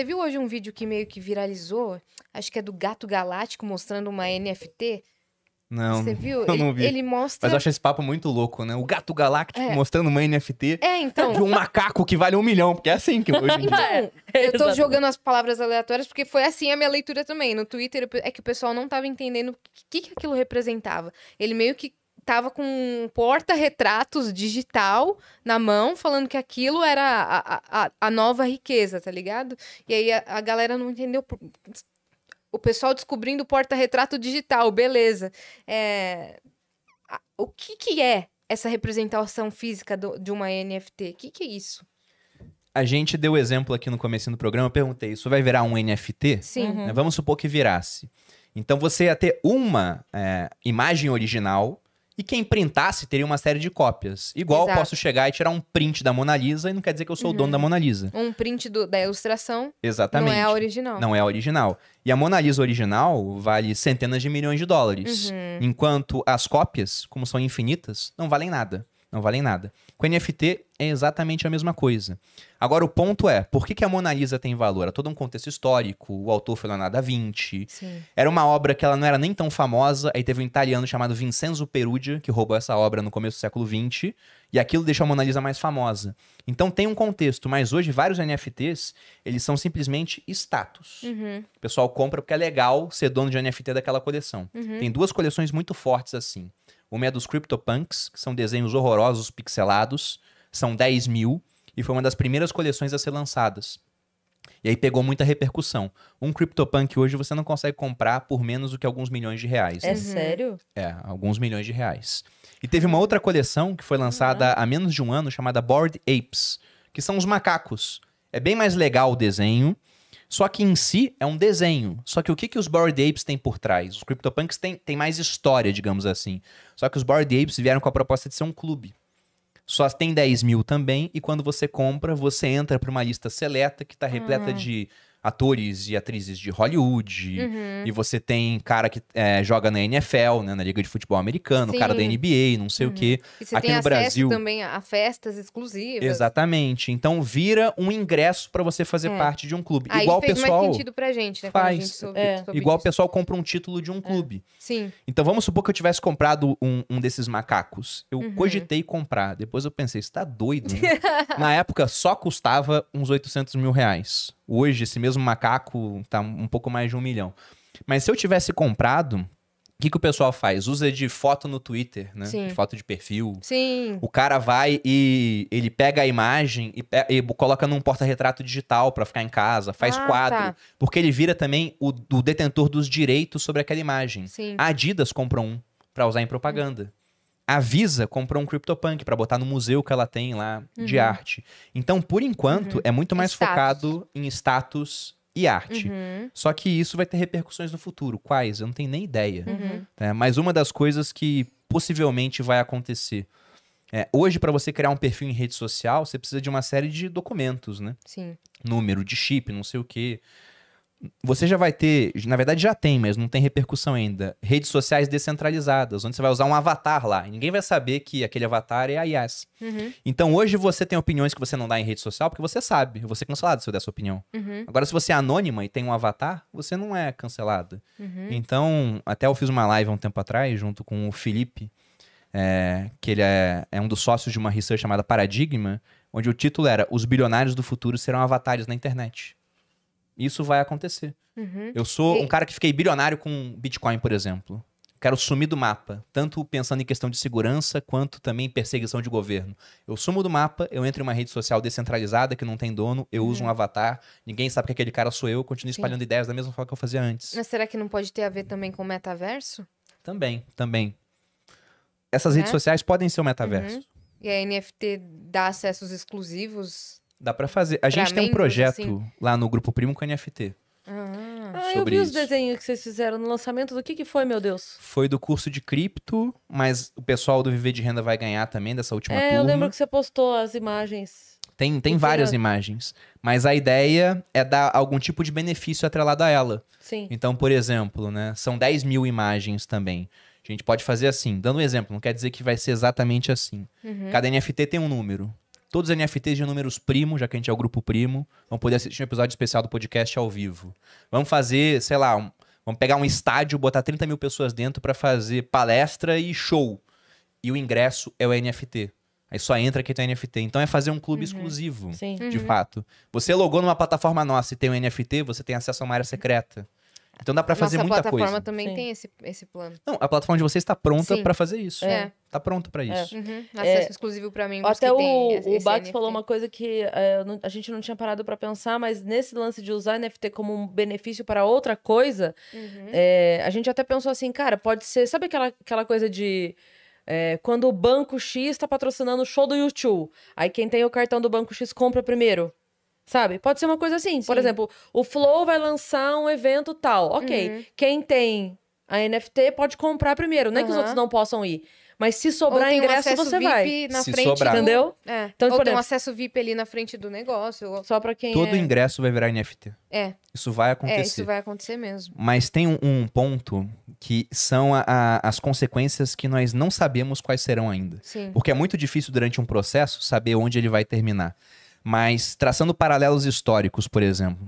Você viu hoje um vídeo que meio que viralizou? Acho que é do Gato Galáctico mostrando uma NFT. Não. Você viu? Eu não vi. Ele mostra. Mas eu acho esse papo muito louco, né? O gato galáctico é. mostrando uma NFT. É, então. De um macaco que vale um milhão, porque é assim que hoje em então, dia. É, eu tô jogando as palavras aleatórias, porque foi assim a minha leitura também. No Twitter, é que o pessoal não tava entendendo o que, que aquilo representava. Ele meio que tava com um porta-retratos digital na mão, falando que aquilo era a, a, a nova riqueza, tá ligado? E aí a, a galera não entendeu. Por... O pessoal descobrindo porta-retrato digital, beleza. É... O que, que é essa representação física do, de uma NFT? O que, que é isso? A gente deu exemplo aqui no começo do programa, eu perguntei, isso vai virar um NFT? Sim. Né, uhum. Vamos supor que virasse. Então você ia ter uma é, imagem original e quem printasse teria uma série de cópias. Igual Exato. eu posso chegar e tirar um print da Mona Lisa e não quer dizer que eu sou uhum. o dono da uhum. Mona Lisa. Um print do, da ilustração. Exatamente. Não é a original. Não é a original. E a Mona Lisa original vale centenas de milhões de dólares. Uhum. Enquanto as cópias, como são infinitas, não valem nada não valem nada. Com NFT é exatamente a mesma coisa. Agora, o ponto é, por que, que a Mona Lisa tem valor? Era é todo um contexto histórico, o autor foi Leonardo da Vinci. Sim. Era uma obra que ela não era nem tão famosa, aí teve um italiano chamado Vincenzo Perugia, que roubou essa obra no começo do século XX, e aquilo deixou a Mona Lisa mais famosa. Então tem um contexto, mas hoje vários NFTs, eles são simplesmente status. Uhum. O pessoal compra porque é legal ser dono de NFT daquela coleção. Uhum. Tem duas coleções muito fortes assim. Uma é dos CryptoPunks, que são desenhos horrorosos pixelados, são 10 mil, e foi uma das primeiras coleções a ser lançadas. E aí pegou muita repercussão. Um CryptoPunk hoje você não consegue comprar por menos do que alguns milhões de reais. É né? sério? É, alguns milhões de reais. E teve uma outra coleção que foi lançada uhum. há menos de um ano chamada Board Apes, que são os macacos. É bem mais legal o desenho, só que em si é um desenho. Só que o que, que os Bored Apes têm por trás? Os CryptoPunks têm, têm mais história, digamos assim. Só que os Bored Apes vieram com a proposta de ser um clube. Só tem 10 mil também, e quando você compra, você entra para uma lista seleta que está repleta hum. de atores e atrizes de Hollywood, uhum. e você tem cara que é, joga na NFL, né, na Liga de Futebol Americano, Sim. cara da NBA, não sei uhum. o quê. E você Aqui tem no Brasil também a festas exclusivas. Exatamente. Então vira um ingresso para você fazer é. parte de um clube. Aí Igual o pessoal mais sentido pra gente, né, faz. Gente soube, é. soube Igual o pessoal compra um título de um é. clube. Sim. Então vamos supor que eu tivesse comprado um, um desses macacos. Eu uhum. cogitei comprar, depois eu pensei, você tá doido, né? na época só custava uns 800 mil reais. Hoje, esse mesmo macaco tá um pouco mais de um milhão. Mas se eu tivesse comprado, o que, que o pessoal faz? Usa de foto no Twitter, né? Sim. De foto de perfil. Sim. O cara vai e ele pega a imagem e, e coloca num porta-retrato digital para ficar em casa, faz ah, quadro. Tá. Porque ele vira também o, o, detentor dos direitos sobre aquela imagem. Sim. A Adidas comprou um para usar em propaganda. A Visa comprou um CryptoPunk para botar no museu que ela tem lá uhum. de arte. Então, por enquanto, uhum. é muito mais status. focado em status e arte. Uhum. Só que isso vai ter repercussões no futuro. Quais? Eu não tenho nem ideia. É, mas uma das coisas que possivelmente vai acontecer. É, hoje, para você criar um perfil em rede social, você precisa de uma série de documentos, né? Sim. Número de chip, não sei o quê você já vai ter, na verdade já tem, mas não tem repercussão ainda, redes sociais descentralizadas, onde você vai usar um avatar lá. E ninguém vai saber que aquele avatar é a IAS. Uhum. Então hoje você tem opiniões que você não dá em rede social porque você sabe, você é cancelado se eu der sua opinião. Uhum. Agora, se você é anônima e tem um avatar, você não é cancelado. Uhum. Então, até eu fiz uma live há um tempo atrás, junto com o Felipe, é, que ele é, é um dos sócios de uma research chamada Paradigma, onde o título era Os bilionários do futuro serão avatares na internet. Isso vai acontecer. Uhum. Eu sou e... um cara que fiquei bilionário com Bitcoin, por exemplo. Quero sumir do mapa, tanto pensando em questão de segurança quanto também perseguição de governo. Eu sumo do mapa, eu entro em uma rede social descentralizada que não tem dono, eu uhum. uso um uhum. avatar, ninguém sabe que aquele cara sou eu, continuo espalhando Sim. ideias da mesma forma que eu fazia antes. Mas será que não pode ter a ver também com o metaverso? Também, também. Essas é? redes sociais podem ser o metaverso. Uhum. E a NFT dá acessos exclusivos Dá para fazer. A pra gente tem um assim? projeto assim. lá no Grupo Primo com NFT. Ah, ah eu vi isso. os desenhos que vocês fizeram no lançamento. Do que, que foi, meu Deus? Foi do curso de cripto, mas o pessoal do Viver de Renda vai ganhar também dessa última é, turma. É, eu lembro que você postou as imagens. Tem, tem várias imagens. Mas a ideia é dar algum tipo de benefício atrelado a ela. Sim. Então, por exemplo, né? São 10 mil imagens também. A gente pode fazer assim, dando um exemplo, não quer dizer que vai ser exatamente assim. Uhum. Cada NFT tem um número. Todos os NFTs de números primo, já que a gente é o grupo primo, vão poder assistir um episódio especial do podcast ao vivo. Vamos fazer, sei lá, um, vamos pegar um estádio, botar 30 mil pessoas dentro para fazer palestra e show. E o ingresso é o NFT. Aí só entra quem tem NFT. Então é fazer um clube uhum. exclusivo, Sim. de uhum. fato. Você logou numa plataforma nossa e tem um NFT, você tem acesso a uma área secreta. Então dá para fazer Nossa, muita coisa. A plataforma também Sim. tem esse, esse plano. Não, a plataforma de vocês está pronta para fazer isso. É. Tá pronta para é. isso. Uhum. É. Uhum. Acesso é. exclusivo para mim. Até o, o Bax falou uma coisa que é, não, a gente não tinha parado para pensar, mas nesse lance de usar NFT como um benefício para outra coisa, uhum. é, a gente até pensou assim, cara, pode ser. Sabe aquela, aquela coisa de. É, quando o Banco X está patrocinando o show do YouTube, aí quem tem o cartão do Banco X compra primeiro. Sabe? Pode ser uma coisa assim. Sim. Por exemplo, o Flow vai lançar um evento tal. Ok. Uhum. Quem tem a NFT pode comprar primeiro. Não é uhum. que os outros não possam ir. Mas se sobrar ingresso, você VIP vai. Na se frente sobrar. Do... Entendeu? É. Então, ou por tem exemplo, um acesso VIP ali na frente do negócio. Ou... Só para quem Todo é... ingresso vai virar NFT. É. Isso vai acontecer. É, isso vai acontecer mesmo. Mas tem um, um ponto que são a, a, as consequências que nós não sabemos quais serão ainda. Sim. Porque é muito difícil durante um processo saber onde ele vai terminar. Mas traçando paralelos históricos, por exemplo,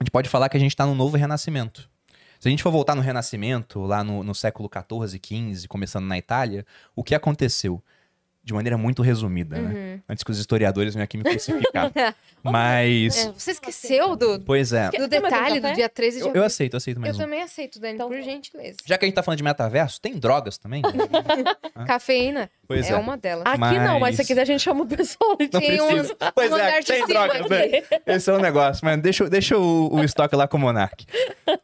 a gente pode falar que a gente está no novo renascimento. Se a gente for voltar no Renascimento, lá no, no século XIV, XV, começando na Itália, o que aconteceu? de maneira muito resumida, né? uhum. né? Antes que os historiadores venham aqui me crucificar. mas. É, você esqueceu do. Pois é. Do detalhe do dia 13 de eu, eu aceito, eu aceito mesmo. Eu também aceito, Dani, então, por tá. gentileza. Já que a gente tá falando de metaverso, tem drogas também? Cafeína. Pois é, é uma delas. Aqui mas... não, mas se quiser a gente chama o pessoal. Não é, tem uns, um, pois um é, tem drogas, né? Esse é o um negócio, mas deixa, deixa o, o estoque lá com o Monark.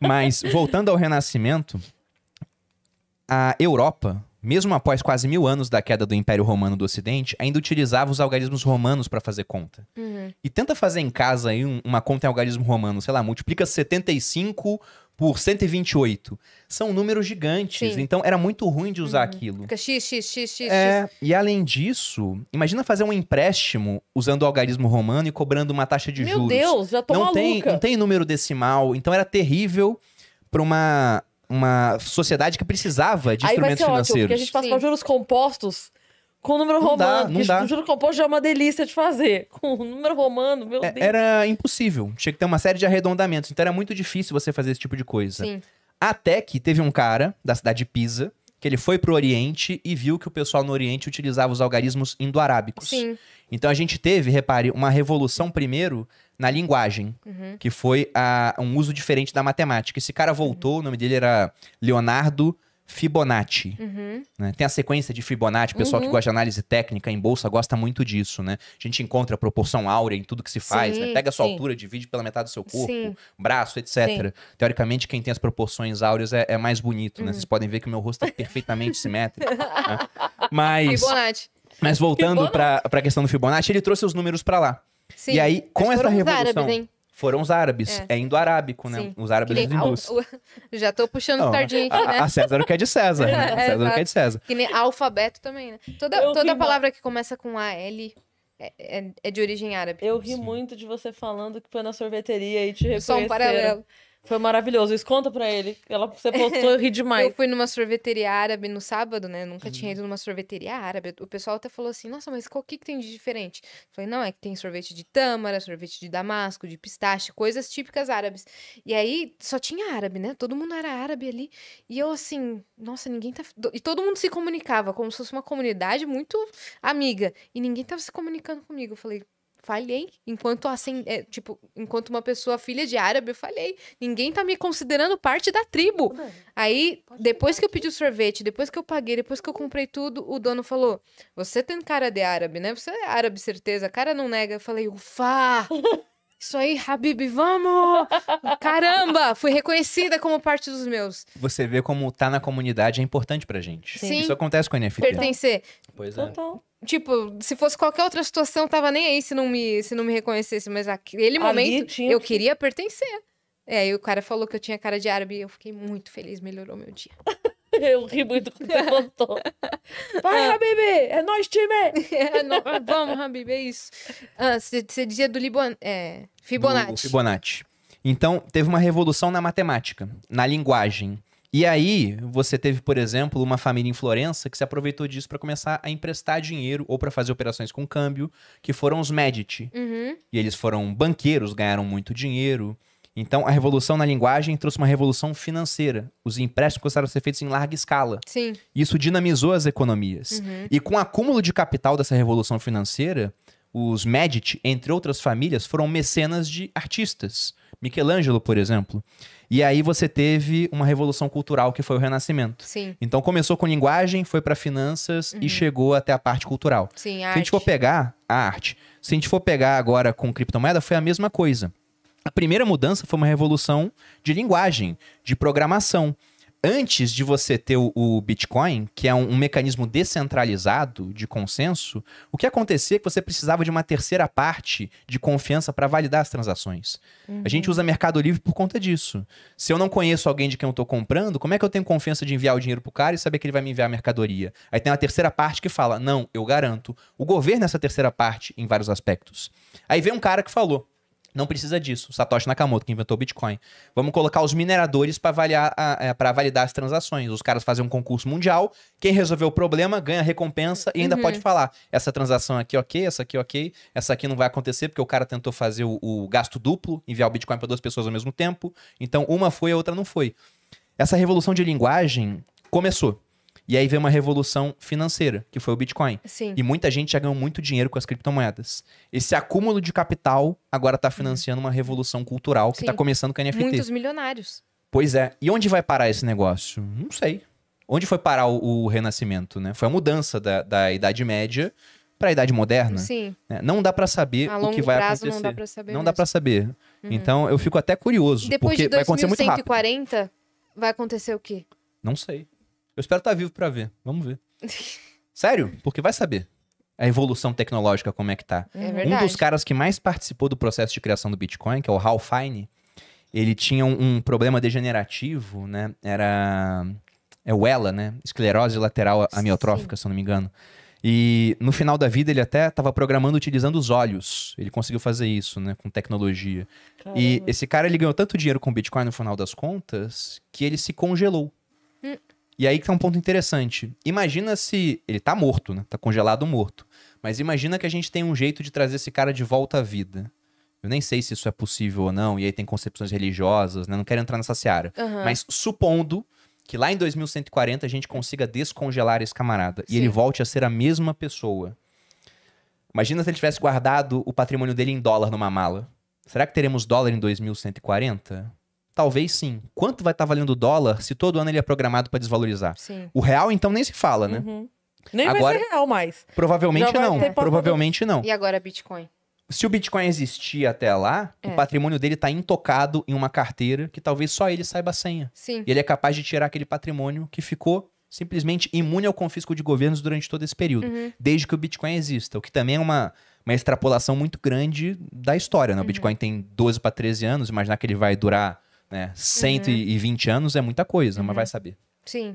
Mas, voltando ao Renascimento, a Europa mesmo após quase mil anos da queda do Império Romano do Ocidente, ainda utilizava os algarismos romanos para fazer conta. Uhum. E tenta fazer em casa aí uma conta em algarismo romano, sei lá, multiplica 75 por 128. São números gigantes, Sim. então era muito ruim de usar uhum. aquilo. Fica x, x, x, x, é, x. E além disso, imagina fazer um empréstimo usando o algarismo romano e cobrando uma taxa de Meu juros. Meu Deus, já tô não maluca. Tem, não tem número decimal, então era terrível para uma uma sociedade que precisava de Aí instrumentos vai ser financeiros. Ótimo, porque a gente passa juros compostos com o número não romano. Dá, não dá. O juro composto já é uma delícia de fazer. Com o número romano, meu é, Deus. Era impossível. Tinha que ter uma série de arredondamentos. Então era muito difícil você fazer esse tipo de coisa. Sim. Até que teve um cara da cidade de Pisa que ele foi pro Oriente e viu que o pessoal no Oriente utilizava os algarismos indo-arábicos. Sim. Então a gente teve, repare, uma revolução primeiro na linguagem, uhum. que foi a, um uso diferente da matemática. Esse cara voltou, uhum. o nome dele era Leonardo Fibonacci. Uhum. Né? Tem a sequência de Fibonacci, o pessoal que uhum. gosta de análise técnica em bolsa gosta muito disso, né? A gente encontra a proporção áurea em tudo que se faz, né? sim, né? Pega a sua sim. altura, divide pela metade do seu corpo, sim. braço, etc. Teoricamente, quem tem as proporções áureas é, é mais bonito, né? Uhum. Vocês podem ver que o meu rosto é perfeitamente simétrico. Né? Mas... Fibonacci. Mas voltando para a questão do Fibonacci, ele trouxe os números para lá. Sim. E aí, com essa revolução... foram os árabes. É, é indo-arábico, né? Os árabes dos hindus. Al, o, já tô puxando o tardinho aqui, né? A, a César o que é de César, né? A é, César o que é de César. Que nem alfabeto também, né? Toda, toda palavra que começa com A, é, é, é, de origem árabe. Eu ri Sim. muito de você falando que foi na sorveteria e te reconheceram. Só um paralelo. Foi maravilhoso. Isso conta pra ele. Ela, você postou, eu ri demais. eu fui numa sorveteria árabe no sábado, né? nunca uhum. tinha ido numa sorveteria árabe. O pessoal até falou assim: nossa, mas o que, que tem de diferente? Eu falei: não, é que tem sorvete de tâmara, sorvete de damasco, de pistache, coisas típicas árabes. E aí só tinha árabe, né? Todo mundo era árabe ali. E eu assim: nossa, ninguém tá. E todo mundo se comunicava como se fosse uma comunidade muito amiga. E ninguém tava se comunicando comigo. Eu falei: falhei. Enquanto assim, é, tipo, enquanto uma pessoa filha de árabe, eu falhei. Ninguém tá me considerando parte da tribo. Aí, depois que eu pedi o sorvete, depois que eu paguei, depois que eu comprei tudo, o dono falou: "Você tem cara de árabe, né? Você é árabe certeza, cara não nega". Eu falei: "Ufa!" Isso aí, Habib, vamos! Caramba, fui reconhecida como parte dos meus. Você vê como tá na comunidade é importante pra gente. Sim. Isso acontece com a NFT. Pertencer. Pois é. Total. Tipo, se fosse qualquer outra situação, tava nem aí se não me, se não me reconhecesse. Mas aquele Ali momento, eu que... queria pertencer. É, e o cara falou que eu tinha cara de árabe. Eu fiquei muito feliz, melhorou meu dia. eu ri muito quando você voltou. Vai, ah. É nós, time! É, no... Vamos, Habibê, é isso. Ah, você ah, dizia do Libon... é, Fibonacci. Do Fibonacci. Então, teve uma revolução na matemática, na linguagem. E aí, você teve, por exemplo, uma família em Florença que se aproveitou disso para começar a emprestar dinheiro ou para fazer operações com câmbio, que foram os Medici. Uhum. E eles foram banqueiros, ganharam muito dinheiro. Então, a revolução na linguagem trouxe uma revolução financeira. Os empréstimos começaram a ser feitos em larga escala. Sim. Isso dinamizou as economias. Uhum. E com o acúmulo de capital dessa revolução financeira, os Medici, entre outras famílias, foram mecenas de artistas. Michelangelo, por exemplo. E aí você teve uma revolução cultural que foi o Renascimento. Sim. Então começou com linguagem, foi para finanças uhum. e chegou até a parte cultural. Sim, a Se arte. a gente for pegar a arte, se a gente for pegar agora com criptomoeda, foi a mesma coisa. A primeira mudança foi uma revolução de linguagem, de programação antes de você ter o, o Bitcoin, que é um, um, mecanismo descentralizado de consenso, o que acontecia é que você precisava de uma terceira parte de confiança para validar as transações. Uhum. A gente uhum. usa Mercado Livre por conta disso. Se eu não conheço alguém de quem eu estou comprando, como é que eu tenho confiança de enviar o dinheiro para o cara e saber que ele vai me enviar a mercadoria? Aí tem uma terceira parte que fala: não, eu garanto. O governo é essa terceira parte em vários aspectos. Aí vem um cara que falou. Não precisa disso. Satoshi Nakamoto, que inventou o Bitcoin. Vamos colocar os mineradores para avaliar é, para validar as transações. Os caras fazem um concurso mundial, quem resolveu o problema ganha recompensa e ainda uhum. pode falar: essa transação aqui ok, essa aqui ok, essa aqui não vai acontecer porque o cara tentou fazer o, o gasto duplo, enviar o Bitcoin para duas pessoas ao mesmo tempo. Então, uma foi, a outra não foi. Essa revolução de linguagem começou. E aí veio uma revolução financeira, que foi o Bitcoin. Sim. E muita gente já ganhou muito dinheiro com as criptomoedas. Esse acúmulo de capital agora está uhum. financiando uma revolução cultural que está começando com a NFT. Muitos milionários. Pois é. E onde vai parar esse negócio? Não sei. Onde foi parar o, o renascimento, né? Foi a mudança da, da Idade Média para a idade moderna. Sim. É, não dá para saber o que vai prazo, acontecer. Não dá para saber. Não uhum. Então eu fico até curioso, Depois porque de 2140, vai acontecer muito rápido. Vai acontecer o quê? Não sei. Eu espero estar tá vivo para ver. Vamos ver. Sério, porque vai saber a evolução tecnológica como é que tá. É uhum. verdade. Um dos caras que mais participou do processo de criação do Bitcoin, que é o Hal Fine, ele tinha um, um problema degenerativo, né? Era é o ELA, né? Esclerose lateral amiotrófica, Sim. se eu não me engano. E no final da vida ele até estava programando utilizando os olhos. Ele conseguiu fazer isso, né, com tecnologia. Caramba. E esse cara ele ganhou tanto dinheiro com Bitcoin no final das contas que ele se congelou. E aí que tá um ponto interessante. Imagina se. Ele tá morto, né? Tá congelado morto. Mas imagina que a gente tem um jeito de trazer esse cara de volta à vida. Eu nem sei se isso é possível ou não, e aí tem concepções religiosas, né? Não quero entrar nessa seara. Uhum. Mas supondo que lá em 2140 a gente consiga descongelar esse camarada Sim. e ele volte a ser a mesma pessoa. Imagina se ele tivesse guardado o patrimônio dele em dólar numa mala. Será que teremos dólar em 2140? Talvez sim. Quanto vai estar tá valendo o dólar se todo ano ele é programado para desvalorizar? Sim. O real, então, nem se fala, né? Uhum. Nem agora, vai ser real mais. Provavelmente não. Provavelmente não. E agora Bitcoin? Se o Bitcoin existir até lá, é. o patrimônio dele está intocado em uma carteira que talvez só ele saiba a senha. Sim. E ele é capaz de tirar aquele patrimônio que ficou simplesmente imune ao confisco de governos durante todo esse período, uhum. desde que o Bitcoin exista, o que também é uma, uma extrapolação muito grande da história. Né? O uhum. Bitcoin tem 12 para 13 anos, imaginar que ele vai durar né? 120 uhum. anos é muita coisa, uhum. mas vai saber. Sim,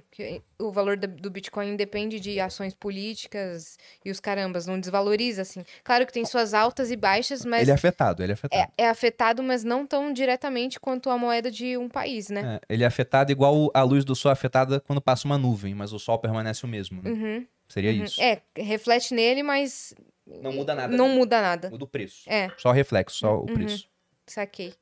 o valor do Bitcoin depende de ações políticas e os carambas, não desvaloriza, assim. Claro que tem suas altas e baixas, mas... Ele é afetado, ele é afetado. É, é afetado, mas não tão diretamente quanto a moeda de um país, né? É, ele é afetado igual a luz do sol é afetada quando passa uma nuvem, mas o sol permanece o mesmo, né? uhum. Seria uhum. isso. É, reflete nele, mas... Não muda nada. Não né? muda nada. Muda o preço. É. Só reflexo, só o uhum. preço. Saquei.